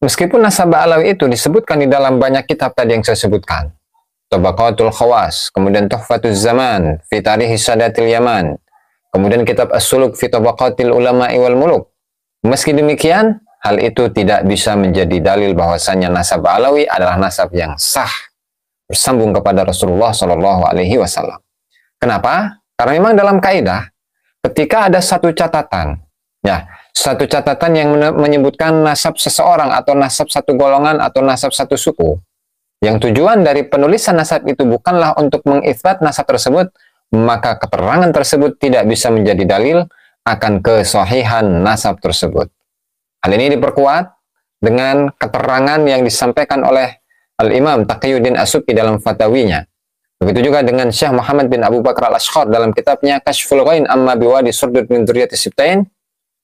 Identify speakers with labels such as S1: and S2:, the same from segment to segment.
S1: Meskipun nasabah Alawi itu disebutkan di dalam banyak kitab tadi yang saya sebutkan, Tobaqatul Khawas, kemudian Tuhfatul Zaman, Fitari Sadatil Yaman, kemudian kitab As-Suluk Fitobaqatil Ulama Iwal Muluk. Meski demikian, hal itu tidak bisa menjadi dalil bahwasannya nasab Alawi adalah nasab yang sah bersambung kepada Rasulullah Shallallahu Alaihi Wasallam. Kenapa? Karena memang dalam kaidah ketika ada satu catatan, ya satu catatan yang menyebutkan nasab seseorang atau nasab satu golongan atau nasab satu suku. Yang tujuan dari penulisan nasab itu bukanlah untuk mengisbat nasab tersebut, maka keterangan tersebut tidak bisa menjadi dalil akan kesohihan nasab tersebut. Hal ini diperkuat dengan keterangan yang disampaikan oleh Al-Imam Taqiyuddin Asuki dalam fatawinya. Begitu juga dengan Syekh Muhammad bin Abu Bakar al ashqar dalam kitabnya Kashful Ghain Amma Biwadi Surdud Min Duryati Sibtain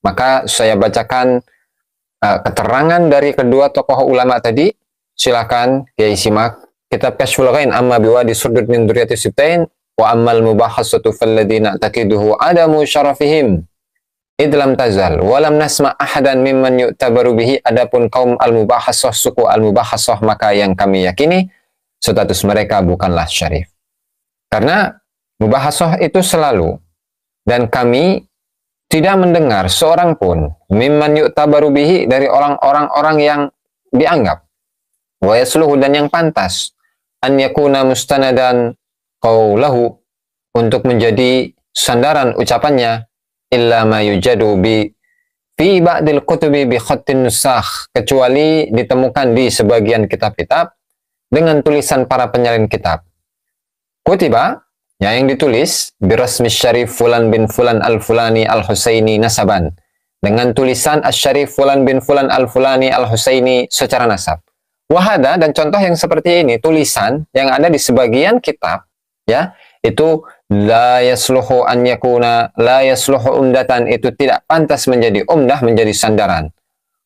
S1: maka saya bacakan uh, keterangan dari kedua tokoh ulama tadi. Silakan Kiai simak. Kitab Kashful Ghain amma di surdud min duriyati sibtain wa ammal mubahasatu falladina taqiduhu adamu syarafihim idlam tazal walam nasma ahadan mimman yu'tabaru bihi adapun kaum al-mubahasah suku al-mubahasah maka yang kami yakini status mereka bukanlah syarif karena mubahasah itu selalu dan kami tidak mendengar seorang pun mimman yu'tabaru bihi dari orang-orang yang dianggap wa yasluhu dan yang pantas an yakuna mustanadan qawlahu untuk menjadi sandaran ucapannya illa ma yujadu bi fi ba'dil kutubi bi khattin nusakh kecuali ditemukan di sebagian kitab-kitab dengan tulisan para penyalin kitab kutiba Ya, yang ditulis Birasmi Syarif Fulan bin Fulan Al-Fulani Al-Husaini Nasaban dengan tulisan asyarif Fulan bin Fulan Al-Fulani Al-Husaini secara nasab. Wahada dan contoh yang seperti ini tulisan yang ada di sebagian kitab ya itu la yasluhu an yakuna la yasluhu umdatan itu tidak pantas menjadi umdah menjadi sandaran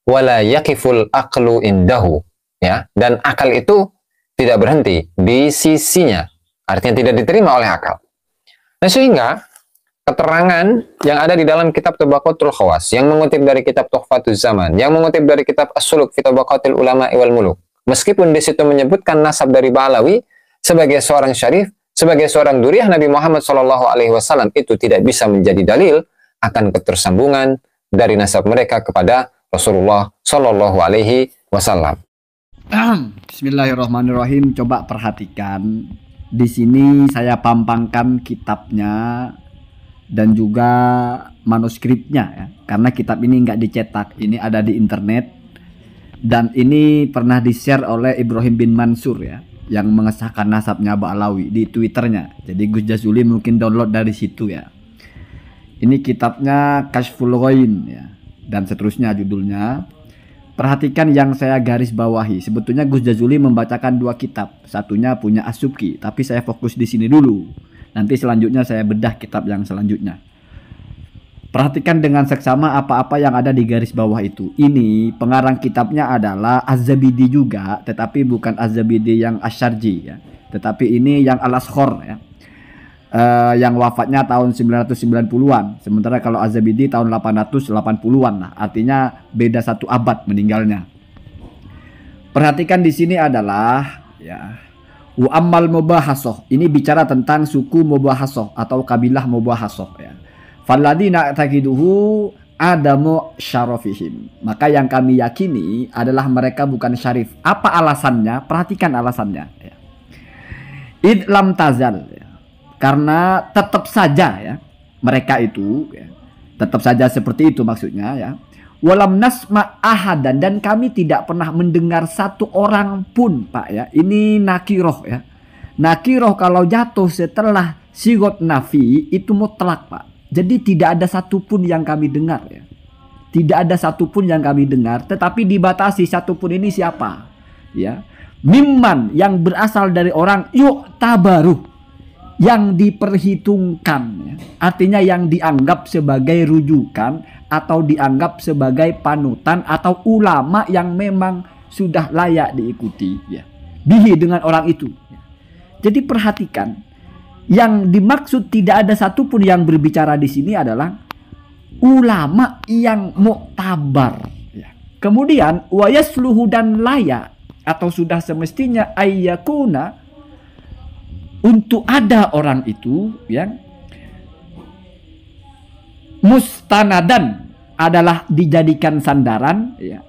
S1: wala yakiful aqlu indahu ya dan akal itu tidak berhenti di sisinya Artinya tidak diterima oleh akal. Nah sehingga keterangan yang ada di dalam kitab Tobakotul Khawas yang mengutip dari kitab Tuhfatul Zaman, yang mengutip dari kitab As-Suluk fi Ulama Iwal Muluk. Meskipun di situ menyebutkan nasab dari Ba'alawi sebagai seorang syarif, sebagai seorang duriah Nabi Muhammad Shallallahu alaihi wasallam itu tidak bisa menjadi dalil akan ketersambungan dari nasab mereka kepada Rasulullah Shallallahu alaihi wasallam.
S2: Bismillahirrahmanirrahim. Coba perhatikan di sini saya pampangkan kitabnya dan juga manuskripnya ya. Karena kitab ini nggak dicetak, ini ada di internet dan ini pernah di-share oleh Ibrahim bin Mansur ya yang mengesahkan nasabnya Ba'alawi di Twitternya. Jadi Gus Jazuli mungkin download dari situ ya. Ini kitabnya Kashful Ghoin ya dan seterusnya judulnya. Perhatikan yang saya garis bawahi. Sebetulnya Gus Jazuli membacakan dua kitab. Satunya punya Asubki, tapi saya fokus di sini dulu. Nanti selanjutnya saya bedah kitab yang selanjutnya. Perhatikan dengan seksama apa-apa yang ada di garis bawah itu. Ini pengarang kitabnya adalah az juga, tetapi bukan az yang Asharji ya. Tetapi ini yang al ya uh, yang wafatnya tahun 990-an. Sementara kalau Azabidi tahun 880-an lah. Artinya beda satu abad meninggalnya. Perhatikan di sini adalah ya Mu'ammal Mubahasoh. Ini bicara tentang suku Mubahasoh atau kabilah Mubahasoh ya. Falladina takiduhu adamu syarofihim. Maka yang kami yakini adalah mereka bukan syarif. Apa alasannya? Perhatikan alasannya. Ya. Id lam tazal karena tetap saja ya mereka itu ya, tetap saja seperti itu maksudnya ya walam nasma ahadan dan kami tidak pernah mendengar satu orang pun Pak ya ini nakiroh ya nakiroh kalau jatuh setelah sigot nafi itu mutlak Pak jadi tidak ada satupun yang kami dengar ya tidak ada satupun yang kami dengar tetapi dibatasi satupun ini siapa ya miman yang berasal dari orang yuk tabaruh yang diperhitungkan, ya. artinya yang dianggap sebagai rujukan atau dianggap sebagai panutan atau ulama yang memang sudah layak diikuti. Ya. Bihi dengan orang itu. Jadi perhatikan, yang dimaksud tidak ada satupun yang berbicara di sini adalah ulama yang muktabar. Ya. Kemudian wayasluhu dan layak atau sudah semestinya ayyakuna untuk ada orang itu yang mustanadan adalah dijadikan sandaran ya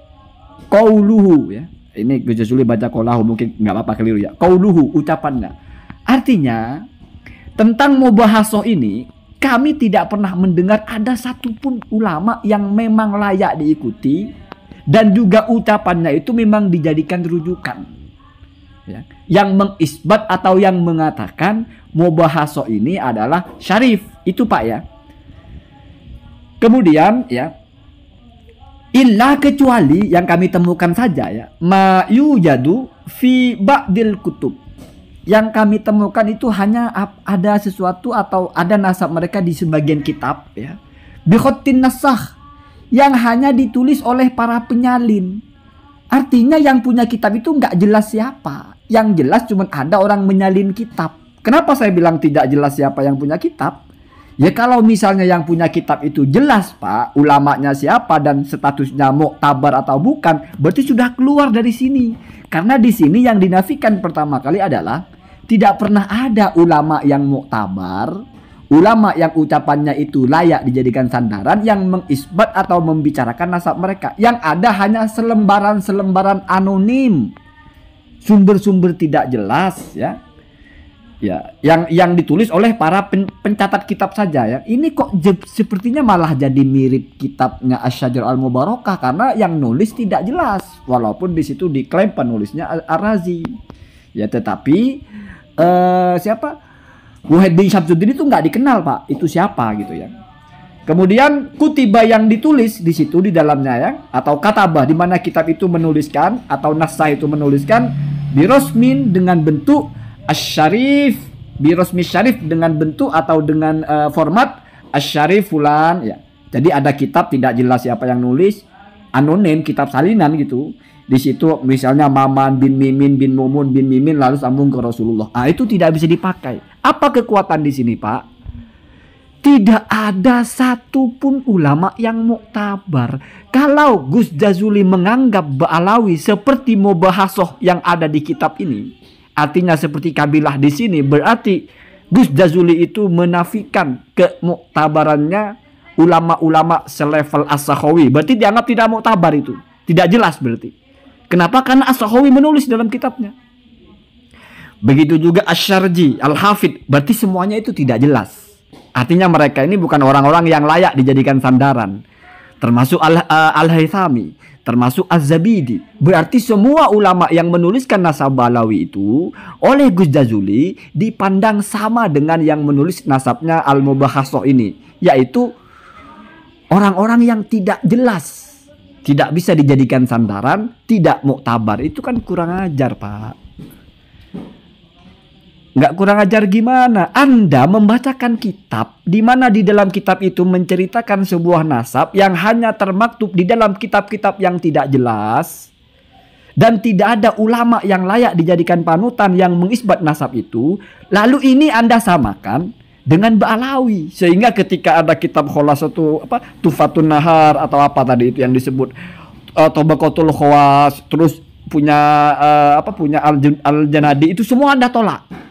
S2: kauluhu ya ini gue sulit baca kolahu mungkin nggak apa-apa keliru ya kauluhu ucapannya artinya tentang mubahasoh ini kami tidak pernah mendengar ada satupun ulama yang memang layak diikuti dan juga ucapannya itu memang dijadikan rujukan ya yang mengisbat atau yang mengatakan mubahaso ini adalah syarif. Itu Pak ya. Kemudian ya illa kecuali yang kami temukan saja ya ma yujadu fi ba'dil kutub yang kami temukan itu hanya ada sesuatu atau ada nasab mereka di sebagian kitab ya bikhotin nasah yang hanya ditulis oleh para penyalin artinya yang punya kitab itu nggak jelas siapa yang jelas cuma ada orang menyalin kitab. Kenapa saya bilang tidak jelas siapa yang punya kitab? Ya kalau misalnya yang punya kitab itu jelas pak, ulamanya siapa dan statusnya muktabar atau bukan, berarti sudah keluar dari sini. Karena di sini yang dinafikan pertama kali adalah tidak pernah ada ulama yang muktabar, ulama yang ucapannya itu layak dijadikan sandaran yang mengisbat atau membicarakan nasab mereka. Yang ada hanya selembaran-selembaran anonim sumber-sumber tidak jelas ya ya yang yang ditulis oleh para pen, pencatat kitab saja ya ini kok je, sepertinya malah jadi mirip kitabnya Asyajar al Mubarokah karena yang nulis tidak jelas walaupun di situ diklaim penulisnya Ar-Razi, ya tetapi eh, siapa Muhyiddin bin Syamsuddin itu nggak dikenal pak itu siapa gitu ya kemudian kutiba yang ditulis di situ di dalamnya ya atau katabah di mana kitab itu menuliskan atau nasah itu menuliskan birosmin dengan bentuk asyarif birosmi syarif dengan bentuk atau dengan uh, format asyarif fulan ya jadi ada kitab tidak jelas siapa yang nulis anonim kitab salinan gitu di situ misalnya Maman bin Mimin bin Mumun bin Mimin lalu sambung ke Rasulullah ah itu tidak bisa dipakai apa kekuatan di sini Pak tidak ada satupun ulama yang muktabar. Kalau Gus Jazuli menganggap Ba'alawi seperti Mubahasoh yang ada di kitab ini, artinya seperti kabilah di sini, berarti Gus Jazuli itu menafikan ke kemuktabarannya ulama-ulama selevel As-Sakhawi. Berarti dianggap tidak muktabar itu. Tidak jelas berarti. Kenapa? Karena as menulis dalam kitabnya. Begitu juga Asyarji, Al-Hafid. Berarti semuanya itu tidak jelas Artinya mereka ini bukan orang-orang yang layak dijadikan sandaran. Termasuk eh, Al-Haythami, Al termasuk Az-Zabidi. Berarti semua ulama yang menuliskan nasab Balawi itu oleh Gus Jazuli dipandang sama dengan yang menulis nasabnya Al-Mubahasoh ini. Yaitu orang-orang yang tidak jelas. Tidak bisa dijadikan sandaran, tidak muktabar. Itu kan kurang ajar Pak nggak kurang ajar gimana? Anda membacakan kitab di mana di dalam kitab itu menceritakan sebuah nasab yang hanya termaktub di dalam kitab-kitab yang tidak jelas dan tidak ada ulama yang layak dijadikan panutan yang mengisbat nasab itu. Lalu ini Anda samakan dengan Ba'alawi sehingga ketika ada kitab kholas satu apa Tufatun Nahar atau apa tadi itu yang disebut uh, eh, Tobakotul Khawas terus punya uh, apa punya Al-Janadi itu semua Anda tolak.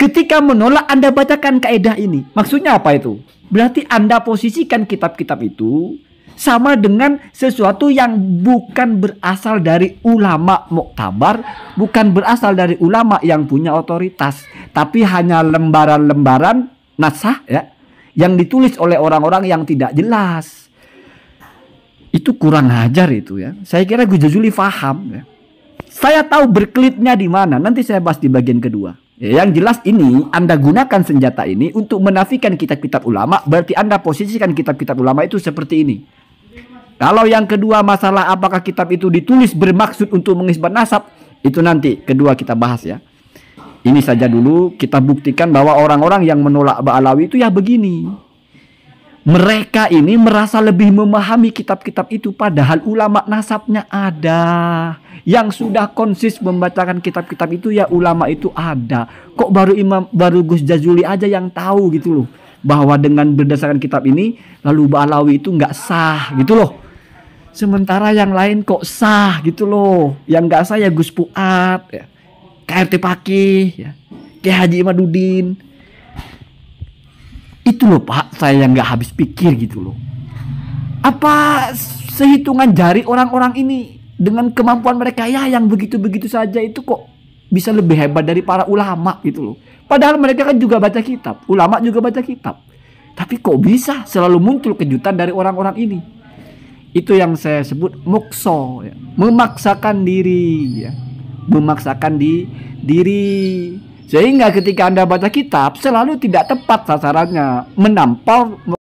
S2: Ketika menolak Anda bacakan kaidah ini. Maksudnya apa itu? Berarti Anda posisikan kitab-kitab itu sama dengan sesuatu yang bukan berasal dari ulama muktabar, bukan berasal dari ulama yang punya otoritas, tapi hanya lembaran-lembaran nasah ya yang ditulis oleh orang-orang yang tidak jelas. Itu kurang ajar itu ya. Saya kira Gus Jazuli paham ya. Saya tahu berkelitnya di mana. Nanti saya bahas di bagian kedua. Yang jelas ini Anda gunakan senjata ini untuk menafikan kitab-kitab ulama, berarti Anda posisikan kitab-kitab ulama itu seperti ini. Kalau yang kedua masalah apakah kitab itu ditulis bermaksud untuk mengisbat nasab, itu nanti kedua kita bahas ya. Ini saja dulu kita buktikan bahwa orang-orang yang menolak Ba'alawi itu ya begini mereka ini merasa lebih memahami kitab-kitab itu padahal ulama nasabnya ada yang sudah konsis membacakan kitab-kitab itu ya ulama itu ada kok baru imam baru Gus Jazuli aja yang tahu gitu loh bahwa dengan berdasarkan kitab ini lalu Balawi itu nggak sah gitu loh sementara yang lain kok sah gitu loh yang nggak sah ya Gus Puat ya KRT Pakih ya Ki Haji Madudin itu loh pak saya yang nggak habis pikir gitu loh apa sehitungan jari orang-orang ini dengan kemampuan mereka ya yang begitu-begitu saja itu kok bisa lebih hebat dari para ulama gitu loh. Padahal mereka kan juga baca kitab, ulama juga baca kitab. Tapi kok bisa selalu muncul kejutan dari orang-orang ini? Itu yang saya sebut mukso, ya. memaksakan diri, ya. memaksakan di diri sehingga ketika Anda baca kitab selalu tidak tepat sasarannya, menampar